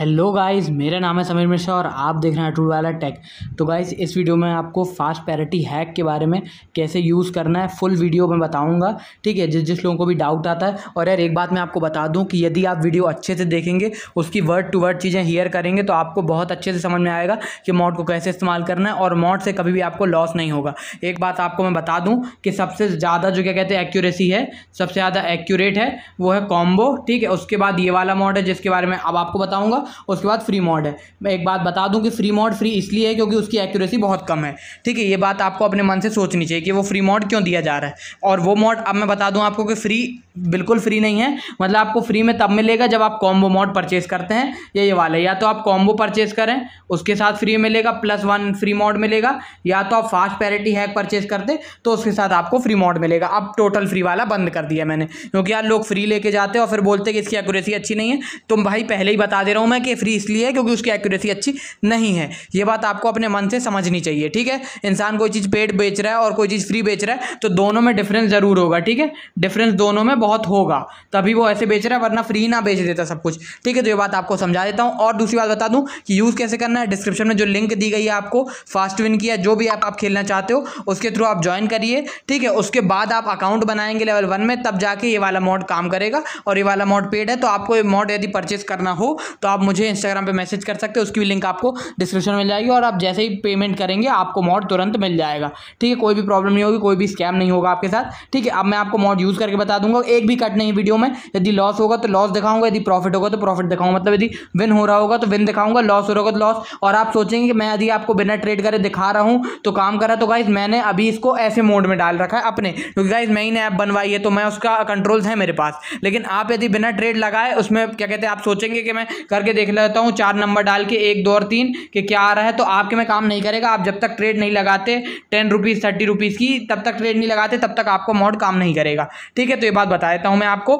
hello guys मेरा नाम है समीर मिश्रा और आप देख रहे हैं टूल वाला टेक तो गाइस इस वीडियो में आपको फास्ट पैरिटी हैक के बारे में कैसे यूज़ करना है फुल वीडियो में बताऊंगा ठीक है जिस जिस लोगों को भी डाउट आता है और यार एक बात मैं आपको बता दूं कि यदि आप वीडियो अच्छे से देखेंगे उसकी वर्ड टू वर्ड चीज़ें हेयर करेंगे तो आपको बहुत अच्छे से समझ में आएगा कि मॉड को कैसे इस्तेमाल करना है और मॉड से कभी भी आपको लॉस नहीं होगा एक बात आपको मैं बता दूँ कि सबसे ज़्यादा जो क्या कहते हैं एक्यूरेसी है सबसे ज़्यादा एक्यूरेट है वो है कॉम्बो ठीक है उसके बाद ये वाला मॉड है जिसके बारे में अब आपको बताऊँगा उसके बाद फ्री मॉड है मैं एक बात बता दूं कि फ्री मॉड फ्री इसलिए है क्योंकि उसकी एक्यूरेसी बहुत कम है ठीक है ये बात आपको अपने मन से सोचनी चाहिए कि वो फ्री मॉड क्यों दिया जा रहा है और वो मॉड अब मैं बता दूँ आपको कि फ्री बिल्कुल फ्री नहीं है मतलब आपको फ्री में तब मिलेगा जब आप कॉम्बो मॉड परचेज करते हैं या ये वाले या तो आप कॉम्बो परचेज करें उसके साथ फ्री मिलेगा प्लस वन फ्री मॉड मिलेगा या तो आप फास्ट पैरिटी हैक परचेज करते तो उसके साथ आपको फ्री मॉड मिलेगा अब टोटल फ्री वाला बंद कर दिया मैंने क्योंकि यार लोग फ्री लेके जाते हैं और फिर बोलते हैं कि इसकी एक्यूरेसी अच्छी नहीं है तुम भाई पहले ही बता दे रहा हूँ मैं हालांकि फ्री इसलिए है क्योंकि उसकी एक्यूरेसी अच्छी नहीं है ये बात आपको अपने मन से समझनी चाहिए ठीक है इंसान कोई चीज़ पेड बेच रहा है और कोई चीज़ फ्री बेच रहा है तो दोनों में डिफरेंस ज़रूर होगा ठीक है डिफरेंस दोनों में बहुत होगा तभी वो ऐसे बेच रहा है वरना फ्री ना बेच देता सब कुछ ठीक है तो ये बात आपको समझा देता हूँ और दूसरी बात बता दूँ कि यूज़ कैसे करना है डिस्क्रिप्शन में जो लिंक दी गई है आपको फास्ट विन की है जो भी ऐप आप, खेलना चाहते हो उसके थ्रू आप ज्वाइन करिए ठीक है उसके बाद आप अकाउंट बनाएंगे लेवल वन में तब जाके ये वाला मोड काम करेगा और ये वाला मोड पेड है तो आपको ये मोड यदि परचेज करना हो तो आप मुझे इंस्टाग्राम पे मैसेज कर सकते हो उसकी भी लिंक आपको डिस्क्रिप्शन में मिल जाएगी और आप जैसे ही पेमेंट करेंगे आपको मॉड तुरंत मिल जाएगा ठीक है कोई भी प्रॉब्लम नहीं होगी कोई भी स्कैम नहीं होगा आपके साथ ठीक है अब मैं आपको मॉड यूज़ करके बता दूंगा एक भी कट नहीं वीडियो में यदि लॉस होगा तो लॉस दिखाऊंगा यदि प्रॉफिट होगा तो प्रॉफिट दिखाऊंगा मतलब यदि विन हो रहा होगा तो विन दिखाऊंगा लॉस हो रहा होगा तो लॉस और आप सोचेंगे कि मैं यदि आपको बिना ट्रेड करे दिखा रहा हूँ तो काम करा तो गाइज मैंने अभी इसको ऐसे मोड में डाल रखा है अपने क्योंकि गाइज मैं ही ने ऐप बनवाई है तो मैं उसका कंट्रोल्स है मेरे पास लेकिन आप यदि बिना ट्रेड लगाए उसमें क्या कहते हैं आप सोचेंगे कि मैं करके देख लेता हूँ चार नंबर डाल के एक दो और तीन कि क्या आ रहा है तो आपके में काम नहीं करेगा आप जब तक ट्रेड नहीं लगाते टेन रुपीज़ थर्टी रुपीज़ की तब तक ट्रेड नहीं लगाते तब तक आपको मॉड काम नहीं करेगा ठीक है तो ये बात बता देता हूँ मैं आपको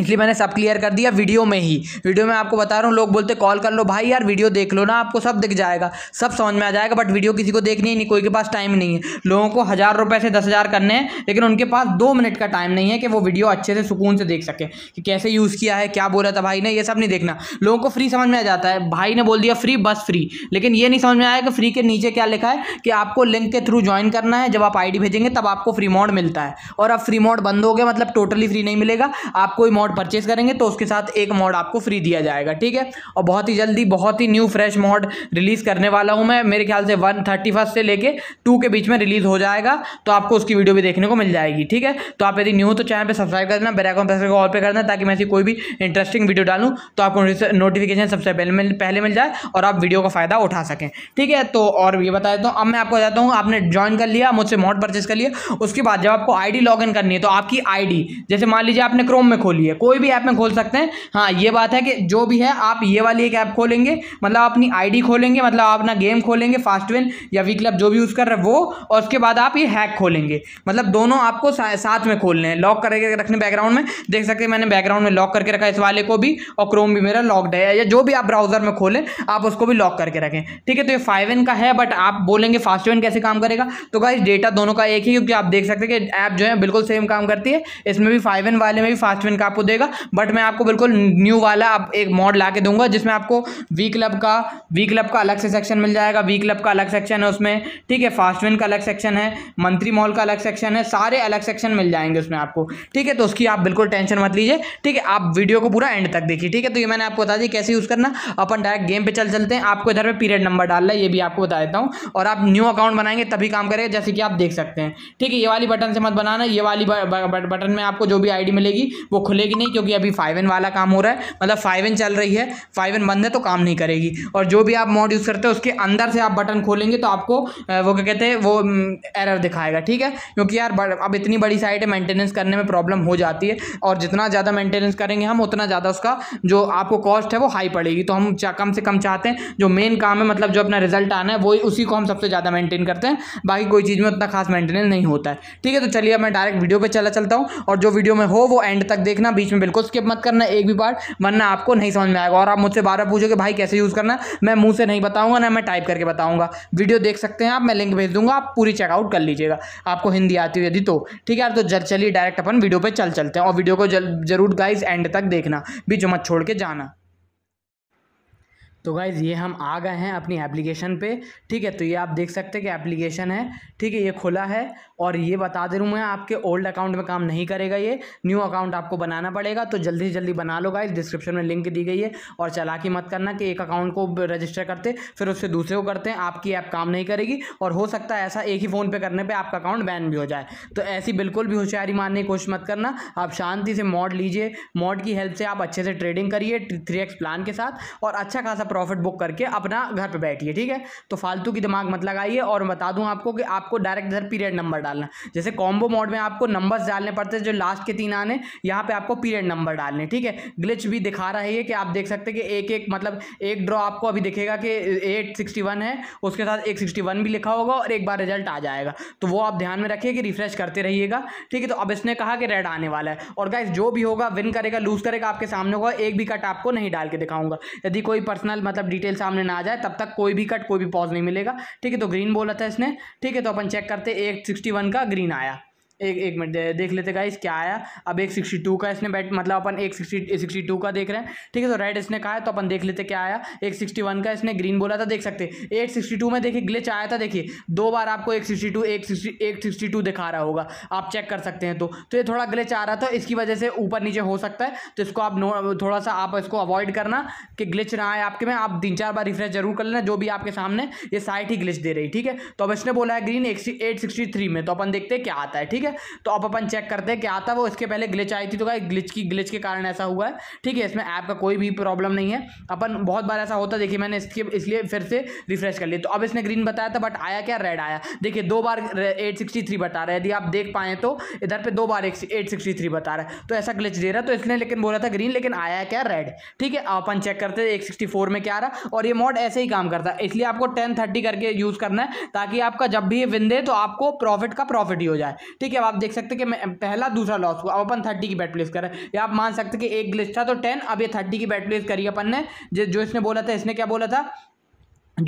इसलिए मैंने सब क्लियर कर दिया वीडियो में ही वीडियो में आपको बता रहा हूँ लोग बोलते कॉल कर लो भाई यार वीडियो देख लो ना आपको सब दिख जाएगा सब समझ में आ जाएगा बट वीडियो किसी को देखनी ही नहीं कोई के पास टाइम नहीं है लोगों को हज़ार रुपए से दस हज़ार करने हैं लेकिन उनके पास दो मिनट का टाइम नहीं है कि वो वीडियो अच्छे से सुकून से देख सके कि कैसे यूज़ किया है क्या बोला था भाई ने यह सब नहीं देखना लोगों को फ्री समझ में आ जाता है भाई ने बोल दिया फ्री बस फ्री लेकिन ये नहीं समझ में आया कि फ्री के नीचे क्या लिखा है कि आपको लिंक के थ्रू ज्वाइन करना है जब आप आई भेजेंगे तब आपको फ्री मोड मिलता है और अब फ्री मोड बंद हो गया मतलब टोटली फ्री नहीं मिलेगा आपको मोड मॉड परचेज करेंगे तो उसके साथ एक मॉड आपको फ्री दिया जाएगा ठीक है और बहुत ही जल्दी बहुत ही न्यू फ्रेश मॉड रिलीज़ करने वाला हूँ मैं मेरे ख्याल से वन थर्टी फर्स्ट से लेके टू के बीच में रिलीज़ हो जाएगा तो आपको उसकी वीडियो भी देखने को मिल जाएगी ठीक है तो आप यदि न्यू तो चैनल पर सब्सक्राइब कर देना बेलाइकॉन प्रेस ऑल पे करना ताकि मैं ऐसी कोई भी इंटरेस्टिंग वीडियो डालूँ तो आपको नोटिफिकेशन सबसे पहले मिल पहले मिल जाए और आप वीडियो का फ़ायदा उठा सकें ठीक है तो और ये बता देता तो हूँ अब मैं आपको बताता हूँ आपने ज्वाइन कर लिया मुझसे मॉड परचेज कर लिया उसके बाद जब आपको आई डी करनी है तो आपकी आई जैसे मान लीजिए आपने क्रोम में खोली है कोई भी ऐप में खोल सकते हैं हाँ ये बात है कि जो भी है आप ये वाली एक ऐप खोलेंगे मतलब अपनी आईडी खोलेंगे मतलब आप अपना गेम खोलेंगे फास्ट या वी क्लब जो भी यूज़ कर रहे हैं वो और उसके बाद आप ये हैक खोलेंगे मतलब दोनों आपको सा, साथ में खोलने हैं लॉक करके रखने बैकग्राउंड में देख सकते हैं मैंने बैकग्राउंड में लॉक करके रखा इस वाले को भी और क्रोम भी मेरा लॉकड है या जो भी आप ब्राउजर में खोलें आप उसको भी लॉक करके रखें ठीक है तो ये फाइव का है बट आप बोलेंगे फास्ट कैसे काम करेगा तो गाइस डेटा दोनों का एक ही क्योंकि आप देख सकते हैं कि ऐप जो है बिल्कुल सेम काम करती है इसमें भी फाइव एन वाले में भी फास्ट का आपको देगा बट मैं आपको बिल्कुल न्यू वाला आप एक मॉड ला के दूंगा जिसमें आपको वी क्लब का वी क्लब का अलग से सेक्शन मिल जाएगा वी क्लब का अलग सेक्शन है उसमें ठीक है फास्टविन का अलग सेक्शन है मंत्री मॉल का अलग सेक्शन है सारे अलग सेक्शन मिल जाएंगे उसमें आपको ठीक है तो उसकी आप बिल्कुल टेंशन मत लीजिए ठीक है आप वीडियो को पूरा एंड तक देखिए ठीक है तो ये मैंने आपको बता दी कैसे यूज़ करना अपन डायरेक्ट गेम पे चल चलते हैं आपको इधर पर पीरियड नंबर डालना है ये भी आपको बता देता हूँ और आप न्यू अकाउंट बनाएंगे तभी काम करेगा जैसे कि आप देख सकते हैं ठीक है ये वाली बटन से मत बनाना ये वाली बटन में आपको जो भी आईडी मिलेगी वो खुलेगी करेगी नहीं क्योंकि अभी फाइव एन वाला काम हो रहा है मतलब फाइव एन चल रही है फाइव एन बंद है तो काम नहीं करेगी और जो भी आप मॉड यूज़ करते हैं उसके अंदर से आप बटन खोलेंगे तो आपको वो क्या कहते हैं वो एरर दिखाएगा ठीक है क्योंकि यार अब इतनी बड़ी साइट है मेंटेनेंस करने में प्रॉब्लम हो जाती है और जितना ज़्यादा मेंटेनेंस करेंगे हम उतना ज़्यादा उसका जो आपको कॉस्ट है वो हाई पड़ेगी तो हम कम से कम चाहते हैं जो मेन काम है मतलब जो अपना रिजल्ट आना है वो उसी को हम सबसे ज़्यादा मेंटेन करते हैं बाकी कोई चीज़ में उतना खास मेंटेनेंस नहीं होता है ठीक है तो चलिए अब मैं डायरेक्ट वीडियो पर चला चलता हूँ और जो वीडियो में हो वो एंड तक देखना बीच में बिल्कुल स्किप मत करना एक भी पार्ट वरना आपको नहीं समझ में आएगा और आप मुझसे बारह पूछोगे भाई कैसे यूज़ करना मैं मुंह से नहीं बताऊंगा ना मैं टाइप करके बताऊंगा वीडियो देख सकते हैं आप मैं लिंक भेज दूंगा आप पूरी चेकआउट कर लीजिएगा आपको हिंदी आती हुई यदि तो ठीक है तो जल चलिए डायरेक्ट अपन वीडियो पर चल चलते हैं और वीडियो को जरूर गाइज एंड तक देखना बीच मत छोड़ के जाना तो गाइज़ ये हम आ गए हैं अपनी एप्लीकेशन पे ठीक है तो ये आप देख सकते हैं कि एप्लीकेशन है ठीक है ये खुला है और ये बता दे रूँ मैं आपके ओल्ड अकाउंट में काम नहीं करेगा ये न्यू अकाउंट आपको बनाना पड़ेगा तो जल्दी से जल्दी बना लो गाइज डिस्क्रिप्शन में लिंक दी गई है और चला मत करना कि एक अकाउंट को रजिस्टर करते फिर उससे दूसरे को करते हैं आपकी ऐप काम नहीं करेगी और हो सकता है ऐसा एक ही फ़ोन पे करने पर आपका अकाउंट बैन भी हो जाए तो ऐसी बिल्कुल भी होशियारी मारने की कोशिश मत करना आप शांति से मॉड लीजिए मॉड की हेल्प से आप अच्छे से ट्रेडिंग करिए थ्री एक्स प्लान के साथ और अच्छा खासा प्रॉफिट बुक करके अपना घर पे बैठिए ठीक है तो फालतू की दिमाग मत लगाइए और बता दूं आपको कि आपको डायरेक्ट इधर पीरियड नंबर डालना जैसे कॉम्बो मोड में आपको नंबर्स डालने पड़ते हैं जो लास्ट के तीन आने यहाँ पर आपको पीरियड नंबर डालने ठीक है ग्लिच भी दिखा रहा है कि आप देख सकते हैं कि एक एक मतलब एक ड्रॉ आपको अभी दिखेगा कि एट है उसके साथ एक भी लिखा होगा और एक बार रिजल्ट आ जाएगा तो वो आप ध्यान में रखिए कि रिफ्रेश करते रहिएगा ठीक है तो अब इसने कहा कि रेड आने वाला है और गाइज जो भी होगा विन करेगा लूज़ करेगा आपके सामने होगा एक भी कट आपको नहीं डाल के दिखाऊंगा यदि कोई पर्सनल मतलब डिटेल सामने ना आ जाए तब तक कोई भी कट कोई भी पॉज नहीं मिलेगा ठीक है तो ग्रीन बोला था इसने ठीक है तो अपन चेक करते एक सिक्सटी वन का ग्रीन आया एक एक मिनट देख लेते गाइस क्या आया अब एक सिक्सटी टू का इसने बैट मतलब अपन एक सिक्सटी सिक्सटी टू का देख रहे हैं ठीक है तो रेड इसने कहा है तो अपन देख लेते क्या आया एक सिक्सटी वन का इसने ग्रीन बोला था देख सकते एट सिक्सटी टू में देखिए ग्लिच आया था देखिए दो बार आपको एक सिक्सटी टू एक सिक्सटी एक सिक्सटी टू दिखा रहा होगा आप चेक कर सकते हैं तो तो ये थोड़ा ग्लिच आ रहा था इसकी वजह से ऊपर नीचे हो सकता है तो इसको आप नो थोड़ा सा आप इसको अवॉइड करना कि ग्लिच ना आए आपके में आप तीन चार बार रिफ्रेश जरूर कर लेना जो भी आपके सामने ये साइट ही ग्लिच दे रही ठीक है तो अब इसने बोला है ग्रीन एट सिक्सटी थ्री में तो अपन देखते हैं क्या आता है ठीक है है तो अब अपन चेक करते हैं क्या था वो इसके पहले ग्लिच आई थी तो क्या ग्लिच की ग्लिच के कारण ऐसा हुआ है ठीक है इसमें ऐप का कोई भी प्रॉब्लम नहीं है अपन बहुत बार ऐसा होता देखिए मैंने इसके इसलिए फिर से रिफ्रेश कर लिया तो अब इसने ग्रीन बताया था बट आया क्या रेड आया देखिए दो बार एट बता रहा है यदि आप देख पाए तो इधर पर दो बार एट बता रहा है तो ऐसा ग्लिच दे रहा है तो इसने लेकिन बोला था ग्रीन लेकिन आया क्या रेड ठीक है अपन चेक करते एक सिक्सटी में क्या रहा और ये मॉड ऐसे ही काम करता है इसलिए आपको टेन थर्टी करके यूज़ करना है ताकि आपका जब भी ये विन दे तो आपको प्रॉफिट का प्रॉफिट ही हो जाए ठीक है जब आप देख सकते कि मैं पहला दूसरा लॉस हुआ अब अपन थर्टी की बैट प्लेस करें या आप मान सकते कि एक ग्लिच था तो टेन अब ये थर्टी की बैट प्लेस करी अपन ने जो इसने बोला था इसने क्या बोला था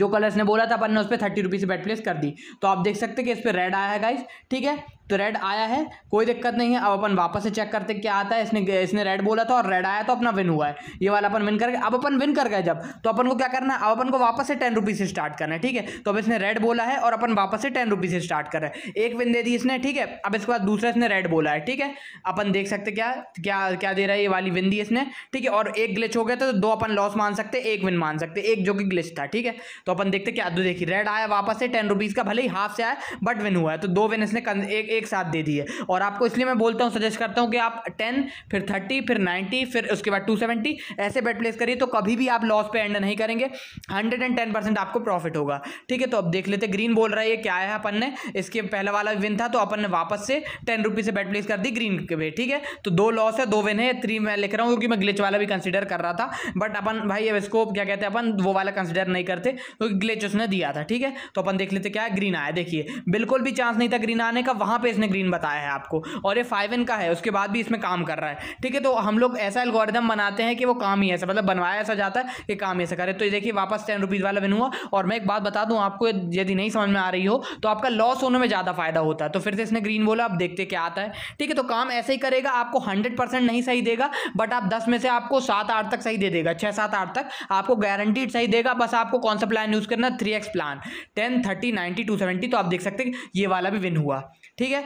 जो कलर्स ने बोला था अपन ने उस पर थर्टी रुपीज़ से बैट प्लेस कर दी तो आप देख सकते कि इस पर रेड आया है गाइस ठीक है तो रेड आया है कोई दिक्कत नहीं है अब अपन वापस से चेक करते क्या आता है इसने इसने रेड बोला था और रेड आया तो अपना विन हुआ है ये वाला अपन विन करके अब अपन विन कर गए जब तो अपन को क्या करना है अब अपन को वापस से टेन रुपीज़ से स्टार्ट करना है ठीक है तो अब इसने रेड बोला है और अपन वापस से टेन रुपीज़ से स्टार्ट कर रहे हैं एक विन दे दी इसने ठीक है अब इसके बाद दूसरा इसने रेड बोला है ठीक है अपन देख सकते क्या क्या क्या दे रहा है ये वाली विन दी इसने ठीक है और एक ग्लिच हो गया तो दो अपन लॉस मान सकते एक विन मान सकते एक जो कि ग्लिच था ठीक है तो अपन देखते क्या देखिए रेड आया वापस से टेन रुपीज़ का भले ही हाफ से आया बट विन हुआ है तो दो विन इसने एक एक साथ दे दी है और आपको इसलिए मैं बोलता हूँ सजेस्ट करता हूँ कि आप टेन फिर थर्टी फिर नाइन्टी फिर उसके बाद टू सेवेंटी ऐसे बेट प्लेस करिए तो कभी भी आप लॉस पे एंड नहीं करेंगे हंड्रेड एंड टेन परसेंट आपको प्रॉफिट होगा ठीक है तो अब देख लेते ग्रीन बोल रहा है ये क्या है अपन ने इसके पहले वाला विन था तो अपन ने वापस से टेन रुपीज़ से बेट प्लेस कर दी ग्रीन के पे ठीक है तो दो लॉस है दो विन है थ्री मैं लिख रहा हूँ क्योंकि मैं ग्लिच वाला भी कंसिडर कर रहा था बट अपन भाई अब इसको क्या कहते हैं अपन वो वाला कंसिडर नहीं करते क्योंकि ग्लिच उसने दिया था ठीक है तो अपन देख लेते क्या है ग्रीन आया देखिए बिल्कुल भी चांस नहीं था ग्रीन आने का वहाँ पर इसने ग्रीन बताया है आपको और ये फाइव एन का है उसके बाद भी इसमें काम कर रहा है ठीक है तो हम लोग ऐसा एल्गोरिदम बनाते हैं कि वो काम ही ऐसा मतलब बनवाया ऐसा जाता है कि काम ऐसा करे तो ये देखिए वापस टेन रुपीज़ वाला विन हुआ और मैं एक बात बता दूँ आपको यदि नहीं समझ में आ रही हो तो आपका लॉस होने में ज़्यादा फायदा होता है तो फिर से इसने ग्रीन बोला आप देखते क्या आता है ठीक है तो काम ऐसे ही करेगा आपको हंड्रेड नहीं सही देगा बट आप दस में से आपको सात आठ तक सही दे देगा छः सात आठ तक आपको गारंटीड सही देगा बस आपको कौन सा प्लान यूज़ करना three plan ten thirty ninety two seventy तो आप देख सकते हैं ये वाला भी विन हुआ ठीक है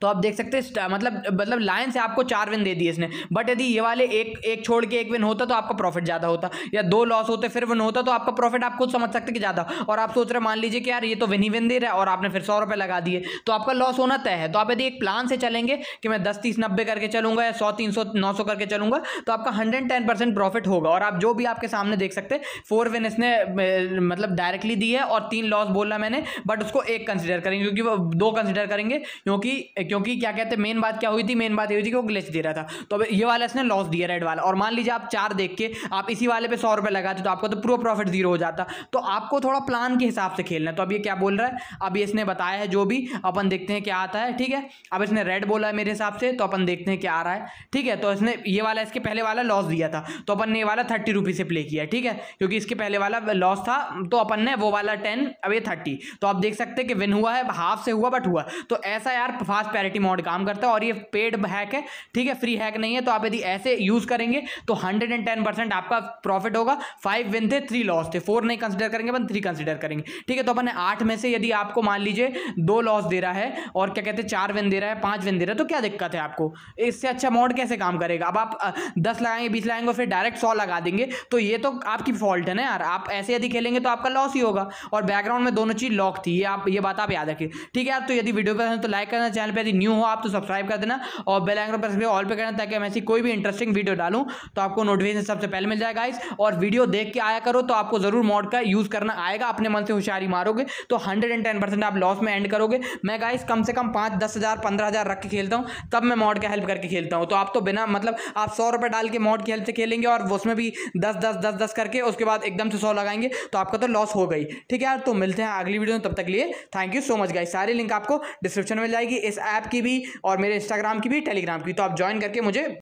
तो आप देख सकते हैं मतलब मतलब लाइन से आपको चार विन दे दिए इसने बट यदि ये वाले एक एक छोड़ के एक विन होता तो आपका प्रॉफिट ज़्यादा होता या दो लॉस होते फिर विन होता तो आपका प्रॉफिट आप खुद समझ सकते कि ज़्यादा और आप सोच रहे मान लीजिए कि यार ये तो विन ही विन दे रहा है और आपने फिर सौ रुपये लगा दिए तो आपका लॉस होना तय है तो आप यदि एक प्लान से चलेंगे कि मैं दस तीस नब्बे करके चलूँगा या सौ तीन सौ नौ सौ करके चलूँगा तो आपका हंड्रेड टेन परसेंट प्रॉफिट होगा और आप जो भी आपके सामने देख सकते फोर विन इसने मतलब डायरेक्टली दी है और तीन लॉस बोला मैंने बट उसको एक कंसिडर करेंगे क्योंकि वो दो कंसिडर करेंगे क्योंकि क्योंकि क्या कहते हैं मेन बात क्या हुई थी मेन बात ये हुई थी कि वो ग्लिच दे रहा था तो अब ये वाला इसने लॉस दिया रेड वाला और मान लीजिए आप चार देख के आप इसी वाले पे सौ रुपये लगाते तो आपका तो पूरा प्रॉफिट जीरो हो जाता तो आपको थोड़ा प्लान के हिसाब से खेलना है तो अब ये क्या बोल रहा है अब इसने बताया है जो भी अपन देखते हैं क्या आता है ठीक है अब इसने रेड बोला है मेरे हिसाब से तो अपन देखते हैं क्या आ रहा है ठीक है तो इसने ये वाला इसके पहले वाला लॉस दिया था तो अपन ने ये वाला थर्टी रुपीज़ से प्ले किया ठीक है क्योंकि इसके पहले वाला लॉस था तो अपन ने वो वाला टेन अब ये थर्टी तो आप देख सकते हैं कि विन हुआ है हाफ से हुआ बट हुआ तो ऐसा यार फास्ट पैरिटी मोड काम करता है और ये पेड हैक है ठीक है फ्री हैक नहीं है तो आप यदि ऐसे यूज़ करेंगे तो हंड्रेड एंड टेन परसेंट आपका प्रॉफिट होगा फाइव विन थे थ्री लॉस थे फोर नहीं कंसिडर करेंगे अपन थ्री कंसिडर करेंगे ठीक है तो अपने आठ में से यदि आपको मान लीजिए दो लॉस दे रहा है और क्या कहते हैं चार विन दे रहा है पांच विन दे रहा है तो क्या दिक्कत है आपको इससे अच्छा मोड कैसे काम करेगा अब आप दस लगाएंगे बीस लगाएंगे फिर डायरेक्ट सौ लगा देंगे तो ये तो आपकी फॉल्ट है ना यार आप ऐसे यदि खेलेंगे तो आपका लॉस ही होगा और बैकग्राउंड में दोनों चीज़ लॉक थी ये आप ये बात आप याद रखिए ठीक है यार तो यदि वीडियो पसंद तो लाइक करना चैनल पर यदि न्यू हो आप तो सब्सक्राइब कर देना और बेल आइकन पर ऑल पे करना ताकि मैं ऐसी कोई भी इंटरेस्टिंग वीडियो डालू तो आपको नोटिफिकेशन सबसे पहले मिल जाएगा इस और वीडियो देख के आया करो तो आपको ज़रूर मॉड का यूज़ करना आएगा अपने मन से होशियारी मारोगे तो हंड्रेड एंड टेन परसेंट आप लॉस में एंड करोगे मैं गाइस कम से कम पांच दस हज़ार पंद्रह हज़ार रख के खेलता हूं तब मैं मॉड का हेल्प करके खेलता हूं तो आप तो बिना मतलब आप सौ रुपए डाल के मॉड की हेल्प से खेलेंगे और उसमें भी दस दस दस दस करके उसके बाद एकदम से सौ लगाएंगे तो आपका तो लॉस हो गई ठीक है यार तो मिलते हैं अगली वीडियो में तब तक लिए thank you so much guys सारी लिंक आपको डिस्क्रिप्शन में जाएगी इस ऐप ऐप की भी और मेरे इंस्टाग्राम की भी टेलीग्राम की तो आप ज्वाइन करके मुझे